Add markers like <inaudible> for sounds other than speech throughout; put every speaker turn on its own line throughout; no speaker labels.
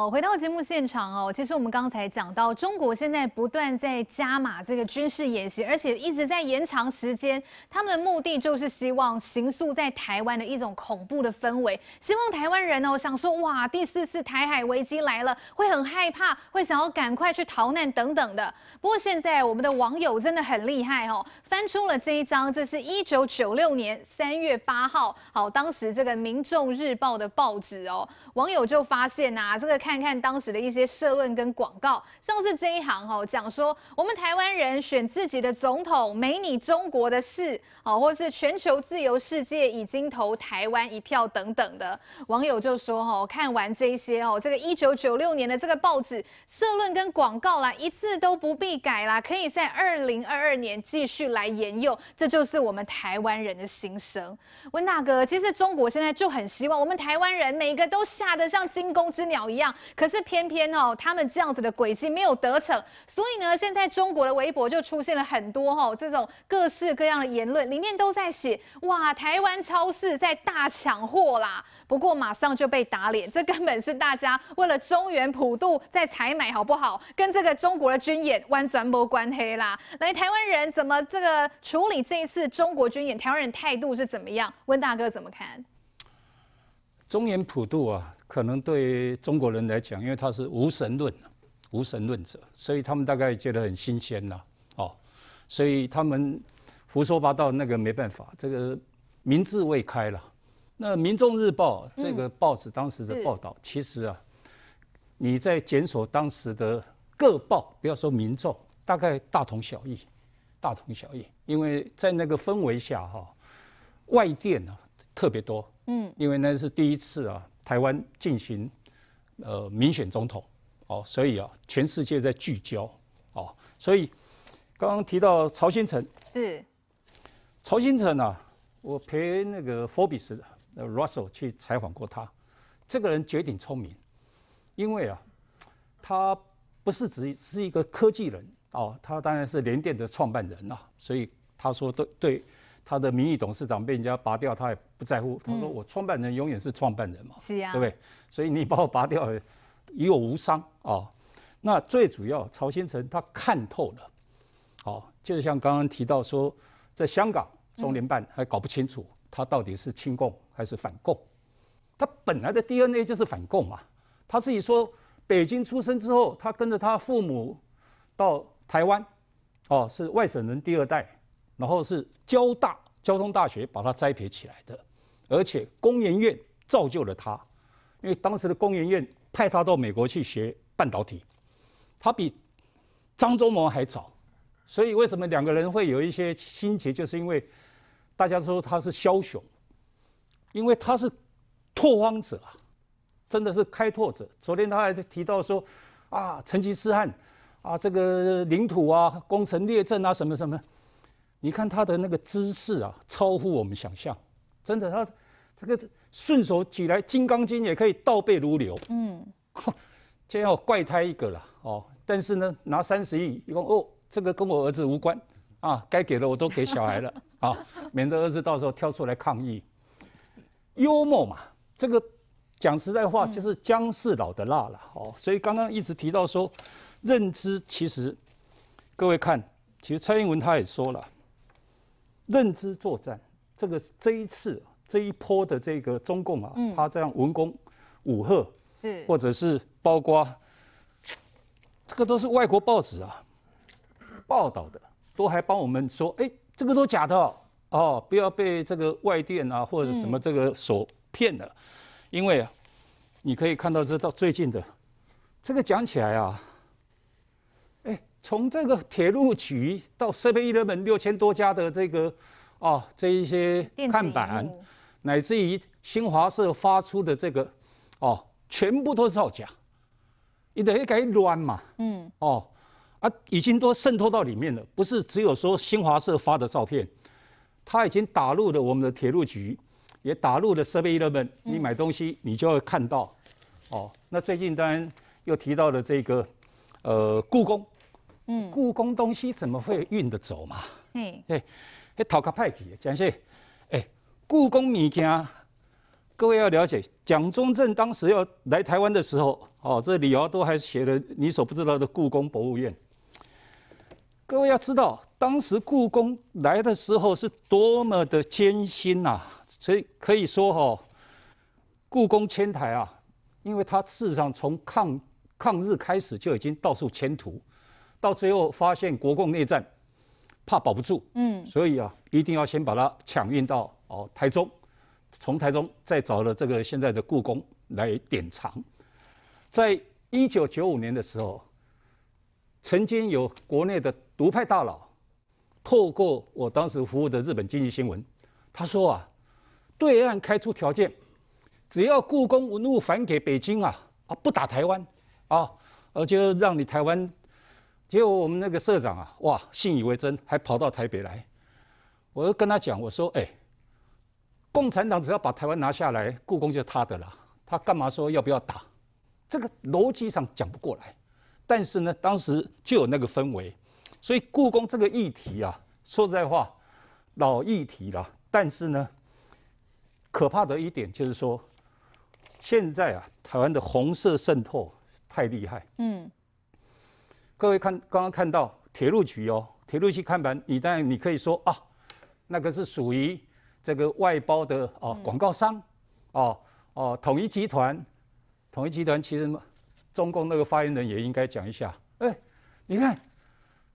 好，回到节目现场哦，其实我们刚才讲到，中国现在不断在加码这个军事演习，而且一直在延长时间。他们的目的就是希望形塑在台湾的一种恐怖的氛围，希望台湾人哦想说哇，第四次台海危机来了，会很害怕，会想要赶快去逃难等等的。不过现在我们的网友真的很厉害哦，翻出了这一张，这是一九九六年三月八号，好，当时这个《民众日报》的报纸哦，网友就发现呐，这个看。看看当时的一些社论跟广告，像是这一行哦，讲说我们台湾人选自己的总统没你中国的事，哦，或是全球自由世界已经投台湾一票等等的，网友就说哦，看完这些哦，这个一九九六年的这个报纸社论跟广告啦，一字都不必改啦，可以在二零二二年继续来沿用，这就是我们台湾人的心声。温大哥，其实中国现在就很希望我们台湾人每个都吓得像惊弓之鸟一样。可是偏偏哦，他们这样子的轨迹没有得逞，所以呢，现在中国的微博就出现了很多哦，这种各式各样的言论，里面都在写哇，台湾超市在大抢货啦。不过马上就被打脸，这根本是大家为了中原普渡在采买，好不好？跟这个中国的军演完全没关黑啦。来，台湾人怎么这个处理这一次中国军演？台湾人态度是怎么样？温大哥怎么看？
中原普渡啊，可能对中国人来讲，因为他是无神论，无神论者，所以他们大概觉得很新鲜呐，哦，所以他们胡说八道那个没办法，这个民智未开了。那《民众日报》这个报纸当时的报道，其实啊，你在检索当时的各报，不要说《民众》，大概大同小异，大同小异，因为在那个氛围下哈，外电啊特别多。嗯，因为那是第一次啊，台湾进行呃民选总统哦，所以啊，全世界在聚焦哦，所以刚刚提到曹新成是曹新成啊，我陪那个 Forbes 呃 Russell 去采访过他，这个人绝顶聪明，因为啊，他不是只是一个科技人哦，他当然是联电的创办人呐，所以他说对对。他的名誉董事长被人家拔掉，他也不在乎。他说：“我创办人永远是创办人嘛，是啊，对不对？所以你把我拔掉，与我无伤啊。”那最主要，曹先成他看透了，哦，就是像刚刚提到说，在香港中联办还搞不清楚他到底是亲共还是反共。他本来的 DNA 就是反共嘛。他自己说，北京出生之后，他跟着他父母到台湾，哦，是外省人第二代。然后是交大交通大学把它栽培起来的，而且工研院造就了他，因为当时的工研院派他到美国去学半导体，他比张忠谋还早，所以为什么两个人会有一些心切，就是因为大家说他是枭雄，因为他是拓荒者啊，真的是开拓者。昨天他还提到说啊，成吉思汗啊，这个领土啊，攻城略镇啊，什么什么。你看他的那个姿势啊，超乎我们想象，真的，他这个顺手举来《金刚经》也可以倒背如流，
嗯，<laughs>
这要怪胎一个了哦。但是呢，拿三十亿，一共哦，这个跟我儿子无关啊，该给的我都给小孩了 <laughs> 啊，免得儿子到时候跳出来抗议。幽默嘛，这个讲实在话就是姜是老的辣了哦。所以刚刚一直提到说，认知其实，各位看，其实蔡英文他也说了。认知作战，这个这一次这一波的这个中共啊，他这样文攻武赫，是或者是包括这个都是外国报纸啊报道的，都还帮我们说，哎，这个都假的哦，不要被这个外电啊或者什么这个所骗了，因为啊，你可以看到这到最近的这个讲起来啊。从这个铁路局到设备一人门六千多家的这个，哦，这一些看板，乃至于新华社发出的这个，哦，全部都是造假。你等于改乱嘛，嗯，哦，啊，已经都渗透到里面了。不是只有说新华社发的照片，它已经打入了我们的铁路局，也打入了设备一热门。你买东西，你就会看到。哦，那最近当然又提到了这个，呃，故宫。嗯，故宫东西怎么会运得走嘛？哎，去偷个派去，讲是哎，故宫物件，各位要了解，蒋中正当时要来台湾的时候，哦，这理由都还写了。你所不知道的故宫博物院，各位要知道，当时故宫来的时候是多么的艰辛呐，所以可以说哈，故宫迁台啊，因为它事实上从抗抗日开始就已经到处迁图。到最后发现国共内战，怕保不住，嗯，所以啊，一定要先把它抢运到哦台中，从台中再找了这个现在的故宫来典藏。在一九九五年的时候，曾经有国内的独派大佬透过我当时服务的日本经济新闻，他说啊，对岸开出条件，只要故宫文物返给北京啊，啊不打台湾，啊而且让你台湾。结果我们那个社长啊，哇，信以为真，还跑到台北来。我就跟他讲，我说：“哎，共产党只要把台湾拿下来，故宫就他的了。他干嘛说要不要打？这个逻辑上讲不过来。但是呢，当时就有那个氛围，所以故宫这个议题啊，说实在话，老议题了。但是呢，可怕的一点就是说，现在啊，台湾的红色渗透太厉害。”嗯。各位看，刚刚看到铁路局哦，铁路局看板，你当然你可以说啊，那个是属于这个外包的哦，广告商，哦哦统一集团，统一集团其实，中共那个发言人也应该讲一下。哎，你看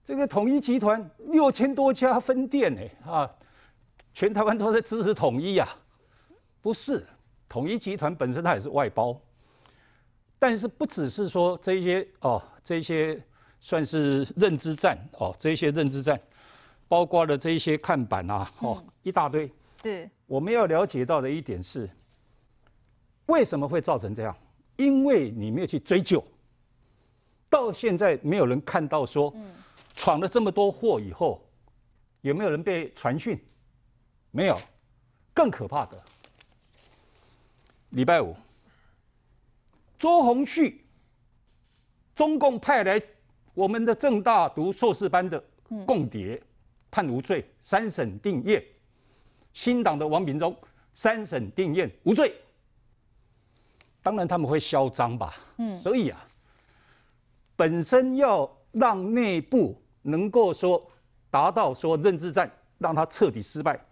这个统一集团六千多家分店哎啊，全台湾都在支持统一啊，不是统一集团本身它也是外包，但是不只是说这些哦，这些。算是认知战哦，这些认知战包括了这些看板啊，哦，一大堆。是我们要了解到的一点是，为什么会造成这样？因为你没有去追究，到现在没有人看到说，闯了这么多祸以后，有没有人被传讯？没有。更可怕的，礼拜五，周鸿旭，中共派来。我们的正大读硕士班的共谍判无罪，三审定谳；新党的王炳忠三审定谳无罪。当然他们会嚣张吧？嗯，所以啊，本身要让内部能够说达到说认知战，让他彻底失败，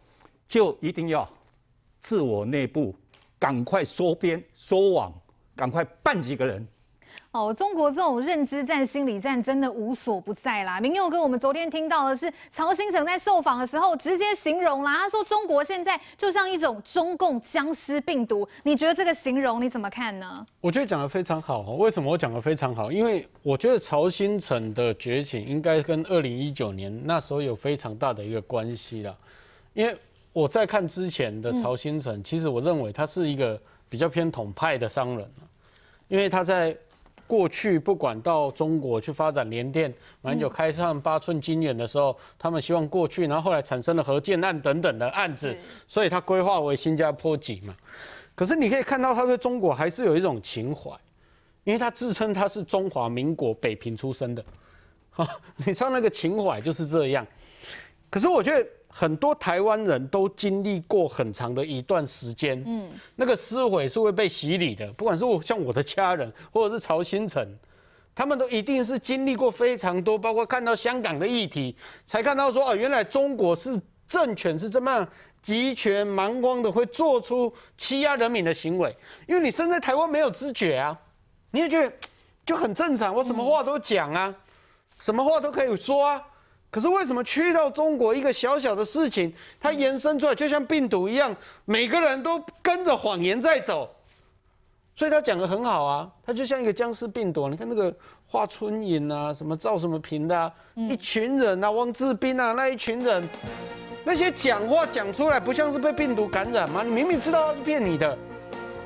就一定要自我内部赶快缩编缩网，赶快办几个人。
哦，中国这种认知战、心理战真的无所不在啦。明佑哥，我们昨天听到的是曹新城在受访的时候直接形容啦，他说中国现在就像一种中共僵尸病毒。你觉得这个形容你怎么看呢？
我觉得讲的非常好。为什么我讲的非常好？因为我觉得曹新城的觉醒应该跟二零一九年那时候有非常大的一个关系啦。因为我在看之前的曹新城，其实我认为他是一个比较偏统派的商人，因为他在。过去不管到中国去发展联电，蛮久开上八寸晶圆的时候，他们希望过去，然后后来产生了核建案等等的案子，所以他规划为新加坡籍嘛。可是你可以看到，他对中国还是有一种情怀，因为他自称他是中华民国北平出生的，哈，你知道那个情怀就是这样。可是我觉得。很多台湾人都经历过很长的一段时间，嗯，那个撕毁是会被洗礼的。不管是我像我的家人，或者是曹新成，他们都一定是经历过非常多，包括看到香港的议题，才看到说啊，原来中国是政权是这么集权蛮荒的，会做出欺压人民的行为。因为你生在台湾没有知觉啊，你也觉得就很正常，我什么话都讲啊，什么话都可以说啊。可是为什么去到中国一个小小的事情，它延伸出来就像病毒一样，每个人都跟着谎言在走。所以他讲的很好啊，他就像一个僵尸病毒。你看那个华春莹啊，什么赵什么平的，一群人啊，汪志斌啊，那一群人，那些讲话讲出来不像是被病毒感染吗？你明明知道他是骗你的，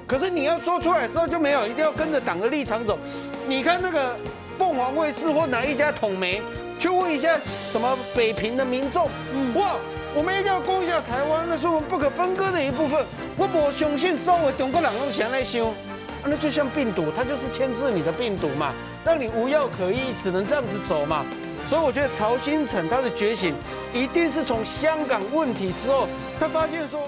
可是你要说出来的时候就没有，一定要跟着党的立场走。你看那个凤凰卫视或哪一家统媒。去问一下什么北平的民众，嗯，哇，我们一定要攻一下台湾，那是我们不可分割的一部分。我我雄性收，我总共两个钱来修，啊，那就像病毒，它就是牵制你的病毒嘛，让你无药可医，只能这样子走嘛。所以我觉得曹新成他的觉醒，一定是从香港问题之后，他发现说。